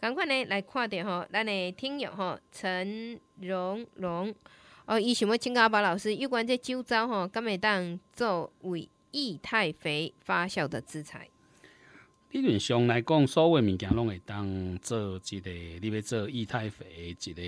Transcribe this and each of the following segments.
赶快呢来看下吼，咱的听友吼陈荣荣哦，伊想要请教阿宝老师，有关这酒糟吼，可咪当作为液态肥发酵的资材？理论上来讲，所有物件拢会当做这个，你别做液态肥这个。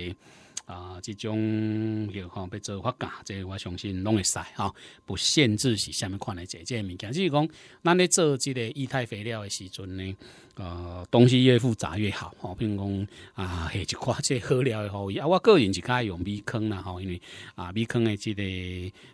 啊，这种要方要做法噶，即我相信拢会使吼。不限制是虾米款嘞，做即个物件，就是讲，咱咧做即个液态肥料的时阵呢，呃，东西越复杂越好吼。比如讲啊，系一块即好料也好。啊，我个人是较爱用米坑啦吼，因为啊，米坑的即个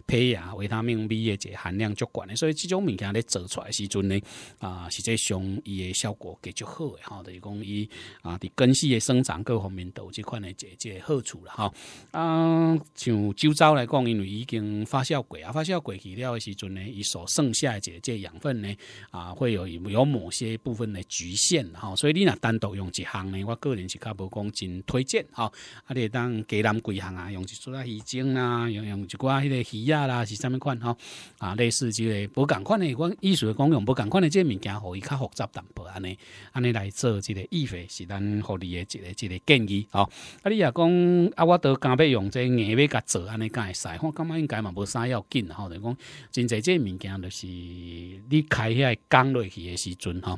胚芽、维他命 B 的即含量足悬的，所以即种物件咧做出来时阵呢，啊，实际上伊的效果给足好嘅吼。就是讲伊啊，伫根系的生长各方面都有即款的即即好处。哈，啊，像周遭来讲，因为已经发酵过啊，发酵过去了的时阵呢，伊所剩下一这这养分呢，啊，会有有某些部分的局限哈，所以你若单独用一项呢，我个人是较无讲真推荐哈，你且当几南几项啊，用一撮啊鱼精啊，用用一寡迄个鱼啊啦，是甚物款哈，啊，类似即个不共款的，我意思讲用不共款的这物件，可以较复杂淡薄安尼，安尼来做这个意肥，是咱互你的一个一个建议吼，啊，你若讲。啊！我都敢要用这硬要甲做安尼干会使？我感觉应该嘛无啥要紧吼。就讲真侪这物件，就是你开起讲落去的时阵吼，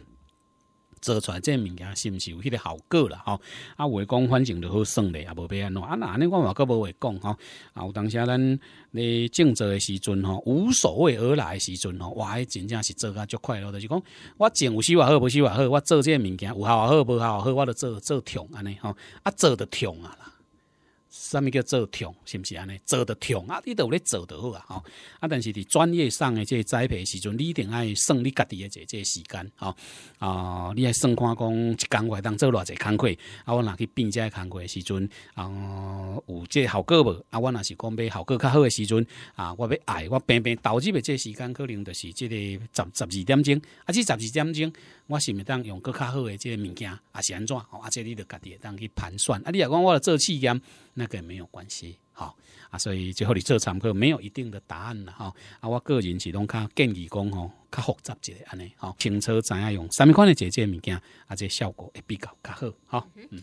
做出来这物件是毋是有迄个效果啦？吼？啊，话讲反正就好算咧，也无变怎。啊，那我嘛个无话讲吼。啊，有当时咱咧静坐的时阵吼，无所谓而来时阵吼，哇，真正是做甲足快乐的，是讲我静有好也好，无好也好，我做这物件有好也好，无好也好，我都做做畅安尼吼，啊，做着畅啊啦。什么叫做痛？是不是安尼？做的痛啊，你都咧做得好啊！吼啊，但是伫专业上的这栽培时阵，你一定爱算你家己的这这时间啊哦，你爱算看讲一工块当做偌济工课，啊，我若去变价工的时阵啊，有这效果无？啊，我若是讲买效果较好诶时阵啊，我要爱我平平投入诶这时间可能就是即个十十二点钟啊，这十二点钟。我是是当用搁较好诶即个物件啊，怎？做，啊，即你着家己会当去盘算。啊，你若讲我咧做试验，那个没有关系，好啊，所以最后你做参考，没有一定的答案啦，哈啊，我个人是拢较建议讲吼，较复杂一个安尼，哈，清楚知影用，啥物款诶即个物件，啊，即个效果会比较较好，嗯。